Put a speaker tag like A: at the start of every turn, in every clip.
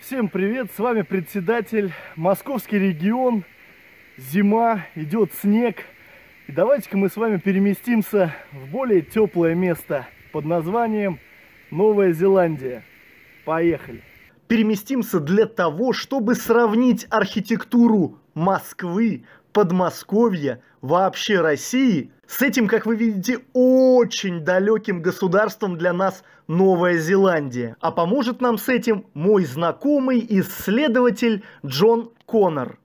A: Всем привет, с вами председатель, Московский регион, зима, идет снег. И давайте-ка мы с вами переместимся в более теплое место под названием Новая Зеландия. Поехали! Переместимся для того, чтобы сравнить архитектуру Москвы Подмосковья, вообще России, с этим, как вы видите, очень далеким государством для нас Новая Зеландия. А поможет нам с этим мой знакомый исследователь Джон Коннор.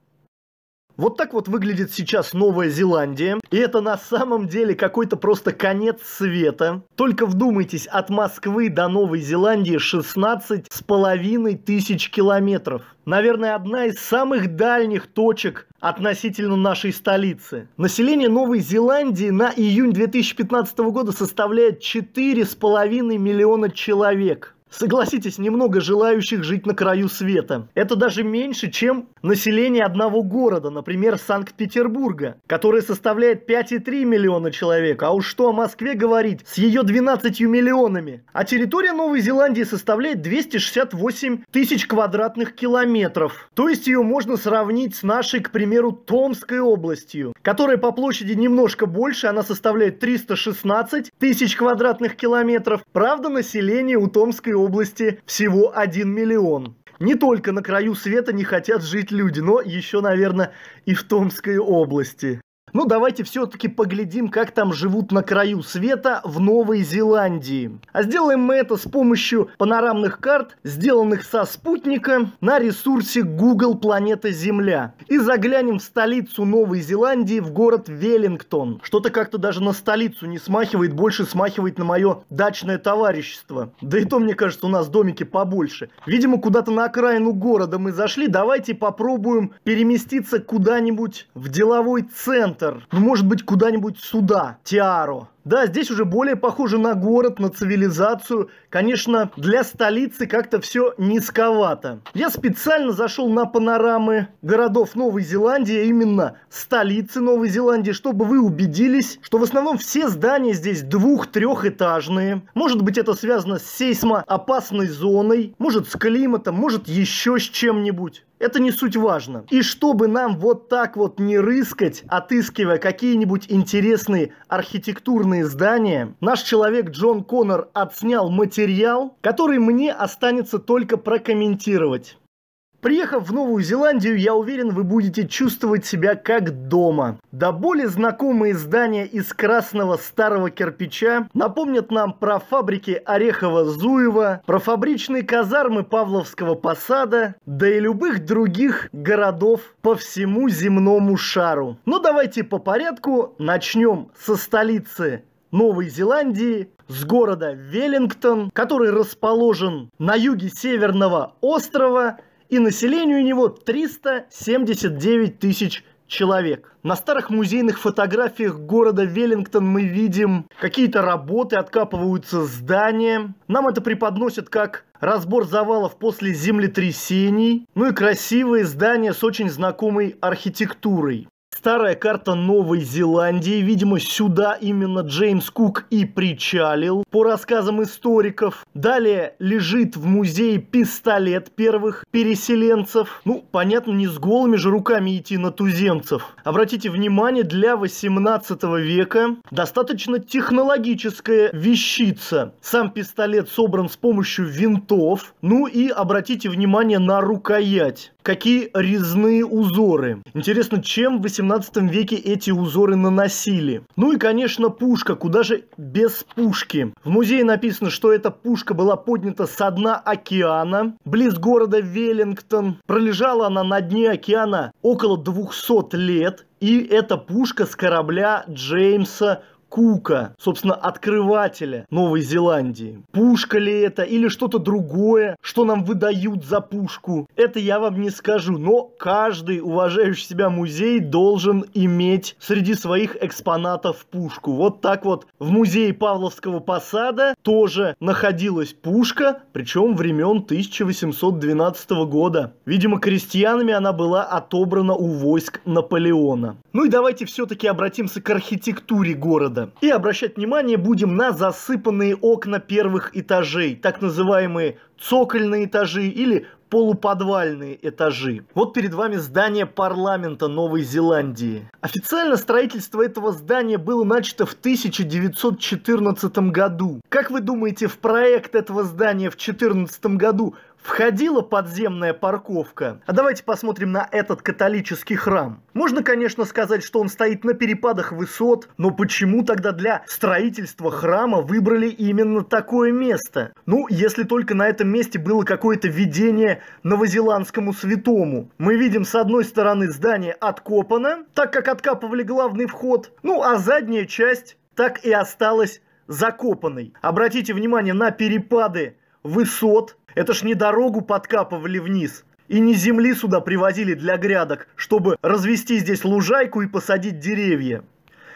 A: Вот так вот выглядит сейчас Новая Зеландия. И это на самом деле какой-то просто конец света. Только вдумайтесь, от Москвы до Новой Зеландии 16 с половиной тысяч километров. Наверное, одна из самых дальних точек относительно нашей столицы. Население Новой Зеландии на июнь 2015 года составляет 4,5 миллиона человек согласитесь, немного желающих жить на краю света. Это даже меньше, чем население одного города, например, Санкт-Петербурга, которое составляет 5,3 миллиона человек. А уж что о Москве говорить с ее 12 миллионами. А территория Новой Зеландии составляет 268 тысяч квадратных километров. То есть ее можно сравнить с нашей, к примеру, Томской областью которая по площади немножко больше, она составляет 316 тысяч квадратных километров. Правда, население у Томской области всего 1 миллион. Не только на краю света не хотят жить люди, но еще, наверное, и в Томской области. Ну, давайте все-таки поглядим, как там живут на краю света в Новой Зеландии. А сделаем мы это с помощью панорамных карт, сделанных со спутника на ресурсе Google Планета Земля. И заглянем в столицу Новой Зеландии, в город Веллингтон. Что-то как-то даже на столицу не смахивает, больше смахивает на мое дачное товарищество. Да и то, мне кажется, у нас домики побольше. Видимо, куда-то на окраину города мы зашли. Давайте попробуем переместиться куда-нибудь в деловой центр центр, ну, может быть, куда-нибудь сюда, Тиару. Да, здесь уже более похоже на город, на цивилизацию. Конечно, для столицы как-то все низковато. Я специально зашел на панорамы городов Новой Зеландии, а именно столицы Новой Зеландии, чтобы вы убедились, что в основном все здания здесь двух-трехэтажные. Может быть, это связано с сейсмоопасной зоной, может, с климатом, может, еще с чем-нибудь. Это не суть важно. И чтобы нам вот так вот не рыскать, отыскивая какие-нибудь интересные архитектурные здания, наш человек Джон Коннор отснял материал, который мне останется только прокомментировать. Приехав в Новую Зеландию, я уверен, вы будете чувствовать себя как дома. Да более знакомые здания из красного старого кирпича напомнят нам про фабрики Орехова-Зуева, про фабричные казармы Павловского посада, да и любых других городов по всему земному шару. Но ну, давайте по порядку начнем со столицы Новой Зеландии, с города Веллингтон, который расположен на юге Северного острова – и население у него 379 тысяч человек. На старых музейных фотографиях города Веллингтон мы видим какие-то работы, откапываются здания. Нам это преподносят как разбор завалов после землетрясений, ну и красивые здания с очень знакомой архитектурой. Старая карта Новой Зеландии, видимо, сюда именно Джеймс Кук и причалил, по рассказам историков. Далее лежит в музее пистолет первых переселенцев. Ну, понятно, не с голыми же руками идти на туземцев. Обратите внимание, для 18 века достаточно технологическая вещица. Сам пистолет собран с помощью винтов. Ну и обратите внимание на рукоять какие резные узоры. Интересно, чем в 18 веке эти узоры наносили. Ну и, конечно, пушка, куда же без пушки. В музее написано, что эта пушка была поднята со дна океана, близ города Веллингтон. Пролежала она на дне океана около 200 лет, и эта пушка с корабля Джеймса Кука, собственно, открывателя Новой Зеландии. Пушка ли это или что-то другое, что нам выдают за пушку, это я вам не скажу, но каждый уважающий себя музей должен иметь среди своих экспонатов пушку. Вот так вот в музее Павловского посада тоже находилась пушка, причем времен 1812 года. Видимо, крестьянами она была отобрана у войск Наполеона. Ну и давайте все-таки обратимся к архитектуре города. И обращать внимание будем на засыпанные окна первых этажей, так называемые цокольные этажи или полуподвальные этажи. Вот перед вами здание парламента Новой Зеландии. Официально строительство этого здания было начато в 1914 году. Как вы думаете, в проект этого здания в 2014 году входила подземная парковка. А давайте посмотрим на этот католический храм. Можно, конечно, сказать, что он стоит на перепадах высот, но почему тогда для строительства храма выбрали именно такое место? Ну, если только на этом месте было какое-то видение новозеландскому святому. Мы видим с одной стороны здание откопано, так как откапывали главный вход, ну а задняя часть так и осталась закопанной. Обратите внимание на перепады высот, это ж не дорогу подкапывали вниз. И не земли сюда привозили для грядок, чтобы развести здесь лужайку и посадить деревья.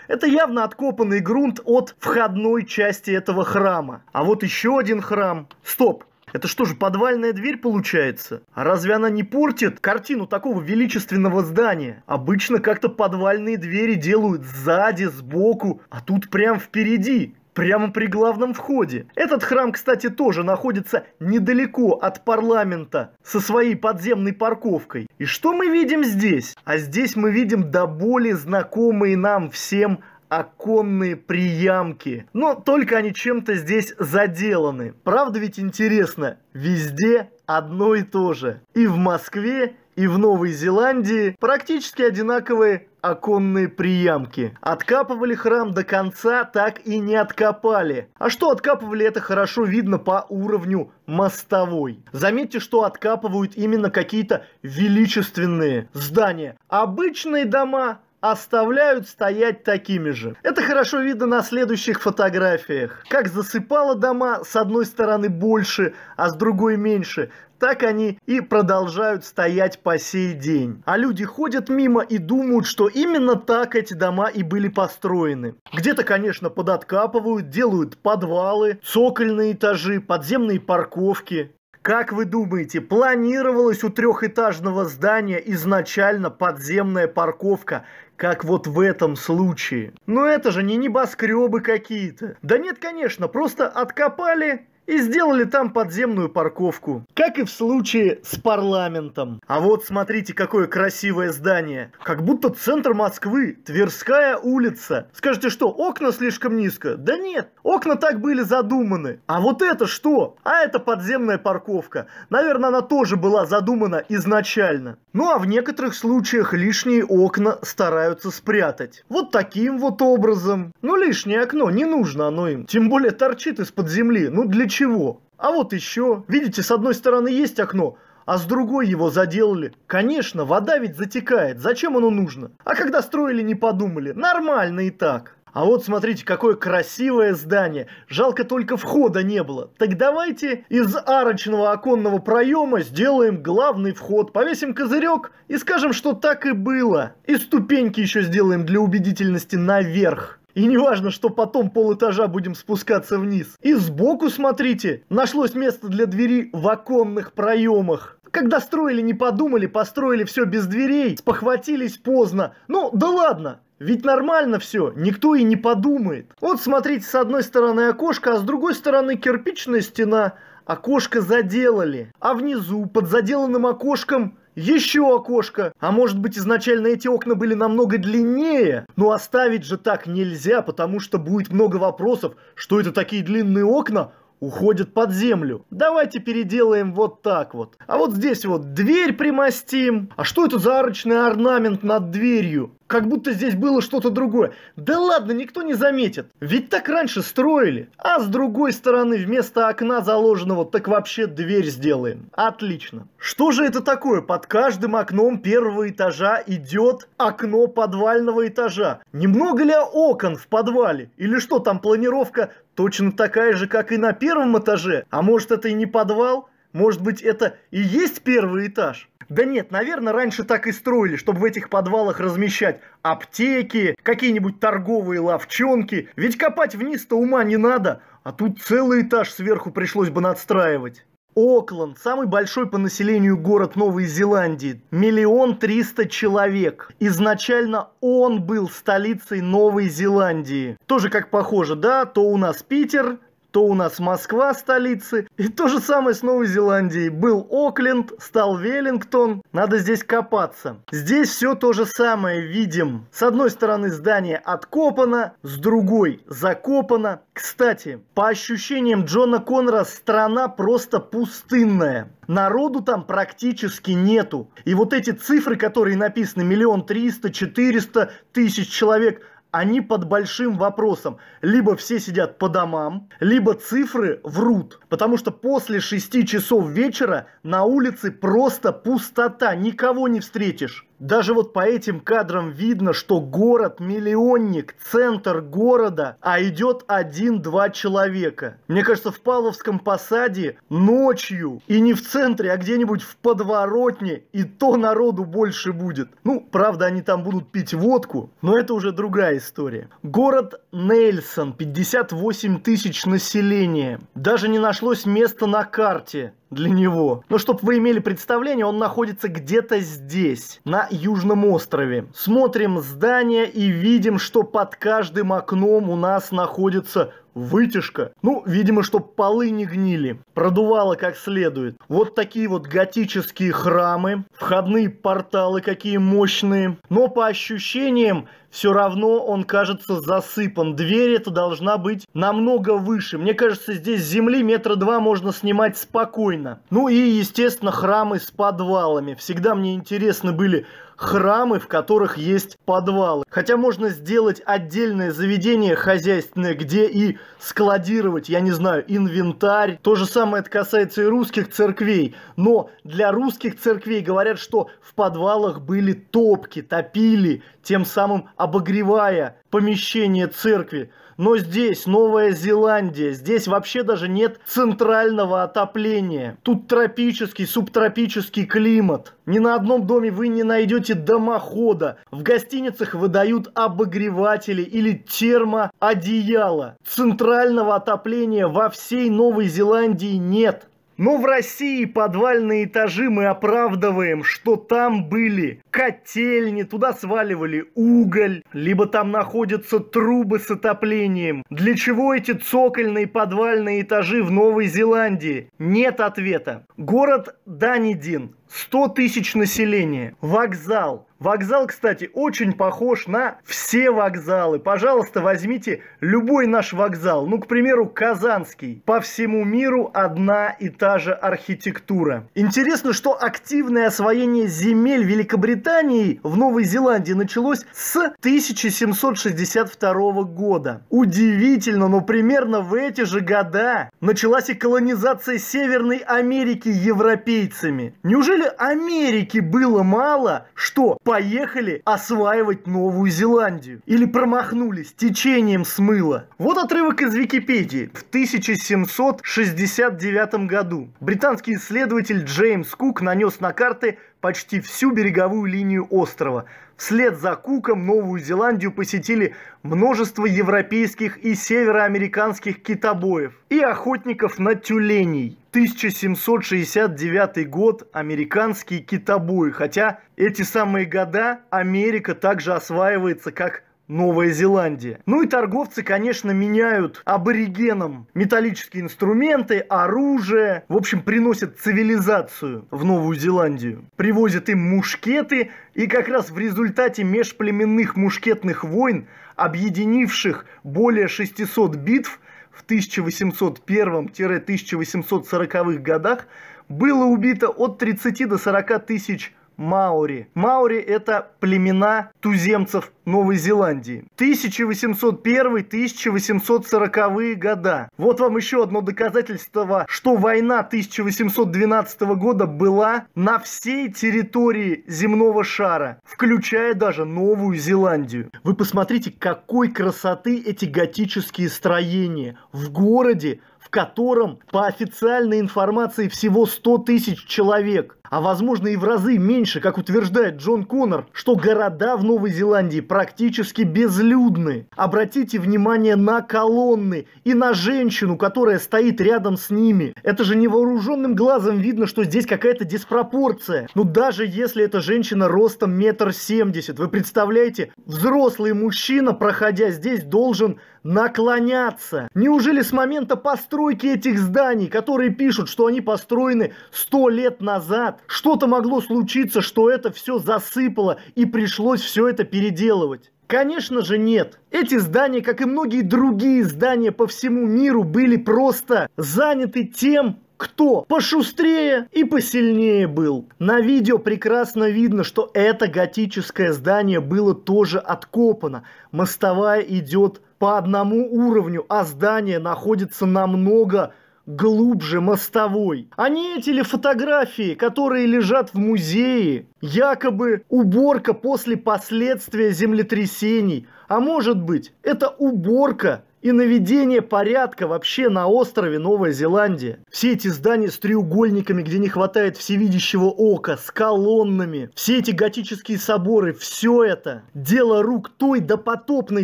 A: Это явно откопанный грунт от входной части этого храма. А вот еще один храм. Стоп, это что же, подвальная дверь получается? А разве она не портит картину такого величественного здания? Обычно как-то подвальные двери делают сзади, сбоку, а тут прям впереди прямо при главном входе. Этот храм, кстати, тоже находится недалеко от парламента со своей подземной парковкой. И что мы видим здесь? А здесь мы видим до боли знакомые нам всем оконные приямки. Но только они чем-то здесь заделаны. Правда ведь интересно, везде одно и то же. И в Москве, и в Новой Зеландии практически одинаковые оконные приямки. Откапывали храм до конца, так и не откопали. А что откапывали, это хорошо видно по уровню мостовой. Заметьте, что откапывают именно какие-то величественные здания. Обычные дома оставляют стоять такими же. Это хорошо видно на следующих фотографиях. Как засыпало дома, с одной стороны больше, а с другой меньше так они и продолжают стоять по сей день. А люди ходят мимо и думают, что именно так эти дома и были построены. Где-то, конечно, подоткапывают, делают подвалы, цокольные этажи, подземные парковки. Как вы думаете, планировалась у трехэтажного здания изначально подземная парковка, как вот в этом случае? Но ну, это же не небоскребы какие-то. Да нет, конечно, просто откопали и сделали там подземную парковку, как и в случае с парламентом. А вот смотрите, какое красивое здание. Как будто центр Москвы, Тверская улица. Скажите, что окна слишком низко? Да нет, окна так были задуманы. А вот это что? А это подземная парковка. Наверное, она тоже была задумана изначально. Ну а в некоторых случаях лишние окна стараются спрятать. Вот таким вот образом. Ну лишнее окно, не нужно оно им. Тем более торчит из-под земли. Ну для чего? Ничего. А вот еще. Видите, с одной стороны есть окно, а с другой его заделали. Конечно, вода ведь затекает. Зачем оно нужно? А когда строили, не подумали. Нормально и так. А вот смотрите, какое красивое здание. Жалко только входа не было. Так давайте из арочного оконного проема сделаем главный вход, повесим козырек и скажем, что так и было. И ступеньки еще сделаем для убедительности наверх. И не важно, что потом полэтажа будем спускаться вниз. И сбоку, смотрите, нашлось место для двери в оконных проемах. Когда строили, не подумали, построили все без дверей, спохватились поздно. Ну, да ладно, ведь нормально все, никто и не подумает. Вот смотрите, с одной стороны окошко, а с другой стороны кирпичная стена. Окошко заделали, а внизу под заделанным окошком еще окошко. А может быть изначально эти окна были намного длиннее? Но оставить же так нельзя, потому что будет много вопросов, что это такие длинные окна уходят под землю. Давайте переделаем вот так вот. А вот здесь вот дверь примостим. А что это за арочный орнамент над дверью? Как будто здесь было что-то другое. Да ладно, никто не заметит. Ведь так раньше строили. А с другой стороны вместо окна заложенного так вообще дверь сделаем. Отлично. Что же это такое? Под каждым окном первого этажа идет окно подвального этажа. Немного ли окон в подвале? Или что там планировка точно такая же, как и на первом этаже? А может это это и не подвал? Может быть, это и есть первый этаж? Да нет, наверное, раньше так и строили, чтобы в этих подвалах размещать аптеки, какие-нибудь торговые ловчонки. Ведь копать вниз-то ума не надо, а тут целый этаж сверху пришлось бы надстраивать. Окленд – самый большой по населению город Новой Зеландии. Миллион триста человек. Изначально он был столицей Новой Зеландии. Тоже как похоже, да, то у нас Питер, то у нас Москва столицы. И то же самое с Новой Зеландией. Был Окленд, стал Веллингтон. Надо здесь копаться. Здесь все то же самое видим. С одной стороны здание откопано, с другой закопано. Кстати, по ощущениям Джона Конра страна просто пустынная. Народу там практически нету. И вот эти цифры, которые написаны, миллион триста, четыреста тысяч человек – они под большим вопросом. Либо все сидят по домам, либо цифры врут. Потому что после 6 часов вечера на улице просто пустота, никого не встретишь. Даже вот по этим кадрам видно, что город миллионник, центр города, а идет один-два человека. Мне кажется, в Павловском посаде ночью и не в центре, а где-нибудь в подворотне, и то народу больше будет. Ну, правда, они там будут пить водку, но это уже другая история. Город Нельсон, 58 тысяч населения. Даже не нашлось места на карте для него. Но чтобы вы имели представление, он находится где-то здесь, на Южном острове. Смотрим здание и видим, что под каждым окном у нас находится вытяжка. Ну, видимо, чтобы полы не гнили. Продувало как следует. Вот такие вот готические храмы, входные порталы какие мощные. Но по ощущениям все равно он кажется засыпан. Дверь эта должна быть намного выше. Мне кажется, здесь земли метра два можно снимать спокойно. Ну и, естественно, храмы с подвалами. Всегда мне интересны были храмы, в которых есть подвалы. Хотя можно сделать отдельное заведение хозяйственное, где и складировать, я не знаю, инвентарь. То же самое это касается и русских церквей. Но для русских церквей говорят, что в подвалах были топки, топили, тем самым обогревая помещение церкви. Но здесь Новая Зеландия, здесь вообще даже нет центрального отопления. Тут тропический, субтропический климат. Ни на одном доме вы не найдете дымохода. В гостиницах выдают обогреватели или термоодеяло. Центрального отопления во всей Новой Зеландии нет. Но в России подвальные этажи мы оправдываем, что там были котельни, туда сваливали уголь, либо там находятся трубы с отоплением. Для чего эти цокольные подвальные этажи в Новой Зеландии? Нет ответа. Город Данидин 100 тысяч населения, вокзал. Вокзал, кстати, очень похож на все вокзалы. Пожалуйста, возьмите любой наш вокзал. Ну, к примеру, Казанский. По всему миру одна и та же архитектура. Интересно, что активное освоение земель Великобритании в Новой Зеландии началось с 1762 года. Удивительно, но примерно в эти же года началась и колонизация Северной Америки европейцами. Неужели Неужели Америки было мало, что поехали осваивать Новую Зеландию? Или промахнулись, течением смыло? Вот отрывок из Википедии. В 1769 году британский исследователь Джеймс Кук нанес на карты почти всю береговую линию острова. Вслед за Куком Новую Зеландию посетили множество европейских и североамериканских китобоев и охотников на тюленей. 1769 год американские китобои, хотя эти самые года Америка также осваивается как Новая Зеландия. Ну и торговцы, конечно, меняют аборигенам металлические инструменты, оружие. В общем, приносят цивилизацию в Новую Зеландию. Привозят им мушкеты. И как раз в результате межплеменных мушкетных войн, объединивших более 600 битв в 1801-1840 годах, было убито от 30 до 40 тысяч Маори. Маори это племена туземцев Новой Зеландии. 1801-1840 года. Вот вам еще одно доказательство, что война 1812 года была на всей территории земного шара, включая даже Новую Зеландию. Вы посмотрите, какой красоты эти готические строения в городе, в котором, по официальной информации, всего 100 тысяч человек, а возможно и в разы меньше, как утверждает Джон Коннор, что города в Новой Зеландии практически безлюдны. Обратите внимание на колонны и на женщину, которая стоит рядом с ними. Это же невооруженным глазом видно, что здесь какая-то диспропорция. Но ну, даже если эта женщина ростом метр семьдесят, вы представляете, взрослый мужчина, проходя здесь, должен наклоняться. Неужели с момента поста постройки этих зданий, которые пишут, что они построены 100 лет назад. Что-то могло случиться, что это все засыпало и пришлось все это переделывать. Конечно же нет. Эти здания, как и многие другие здания по всему миру, были просто заняты тем, кто пошустрее и посильнее был. На видео прекрасно видно, что это готическое здание было тоже откопано. Мостовая идет по одному уровню, а здание находится намного глубже мостовой. А не эти ли фотографии, которые лежат в музее? Якобы уборка после последствия землетрясений. А может быть, это уборка и наведение порядка вообще на острове Новая Зеландия. Все эти здания с треугольниками, где не хватает всевидящего ока, с колоннами, все эти готические соборы, все это дело рук той допотопной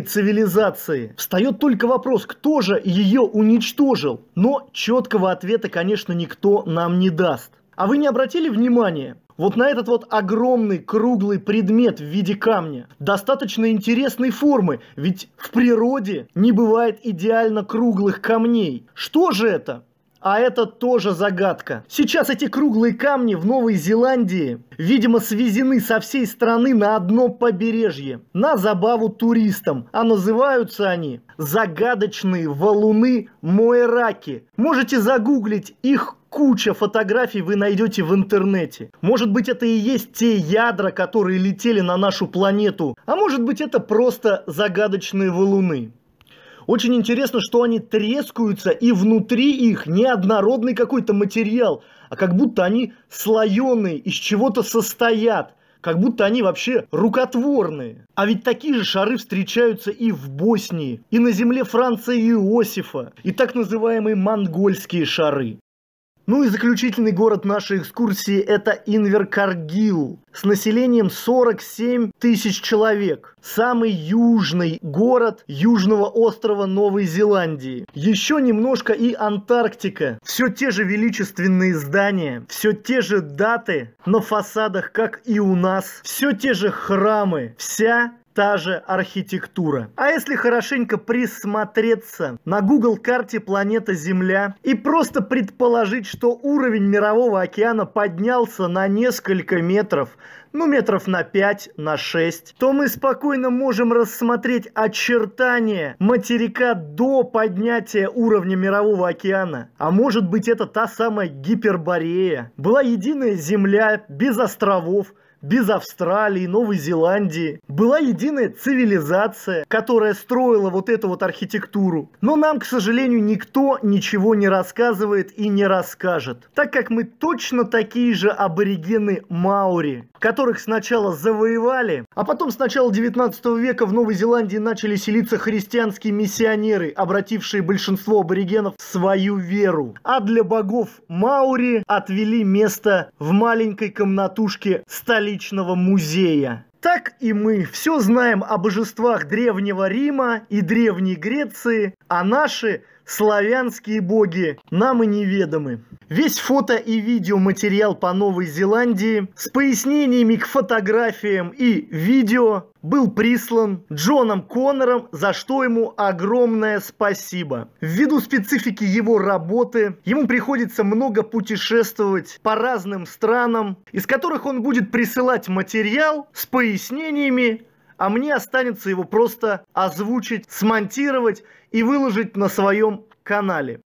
A: цивилизации. Встает только вопрос, кто же ее уничтожил? Но четкого ответа, конечно, никто нам не даст. А вы не обратили внимания, вот на этот вот огромный круглый предмет в виде камня достаточно интересной формы, ведь в природе не бывает идеально круглых камней. Что же это? А это тоже загадка. Сейчас эти круглые камни в Новой Зеландии, видимо, свезены со всей страны на одно побережье. На забаву туристам. А называются они загадочные валуны Моераки. Можете загуглить их куча фотографий вы найдете в интернете. Может быть, это и есть те ядра, которые летели на нашу планету. А может быть, это просто загадочные валуны. Очень интересно, что они трескаются, и внутри их неоднородный какой-то материал, а как будто они слоеные, из чего-то состоят, как будто они вообще рукотворные. А ведь такие же шары встречаются и в Боснии, и на земле Франции Иосифа, и так называемые монгольские шары. Ну и заключительный город нашей экскурсии – это Инверкаргил с населением 47 тысяч человек. Самый южный город южного острова Новой Зеландии. Еще немножко и Антарктика. Все те же величественные здания, все те же даты на фасадах, как и у нас. Все те же храмы. Вся та же архитектура. А если хорошенько присмотреться на Google карте планета Земля и просто предположить, что уровень мирового океана поднялся на несколько метров, ну метров на 5, на 6, то мы спокойно можем рассмотреть очертания материка до поднятия уровня мирового океана. А может быть это та самая гиперборея. Была единая земля без островов, без Австралии, Новой Зеландии. Была единая цивилизация, которая строила вот эту вот архитектуру. Но нам, к сожалению, никто ничего не рассказывает и не расскажет. Так как мы точно такие же аборигены Маури, которых сначала завоевали, а потом с начала 19 века в Новой Зеландии начали селиться христианские миссионеры, обратившие большинство аборигенов в свою веру. А для богов Маури отвели место в маленькой комнатушке столицы архаичного музея. Так и мы все знаем о божествах Древнего Рима и Древней Греции, а наши славянские боги нам и неведомы. Весь фото и видеоматериал по Новой Зеландии с пояснениями к фотографиям и видео был прислан Джоном Коннором, за что ему огромное спасибо. Ввиду специфики его работы, ему приходится много путешествовать по разным странам, из которых он будет присылать материал с пояснениями, а мне останется его просто озвучить, смонтировать и выложить на своем канале.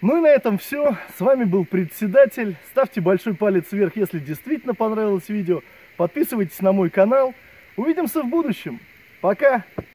A: Ну и на этом все. С вами был председатель. Ставьте большой палец вверх, если действительно понравилось видео. Подписывайтесь на мой канал. Увидимся в будущем. Пока!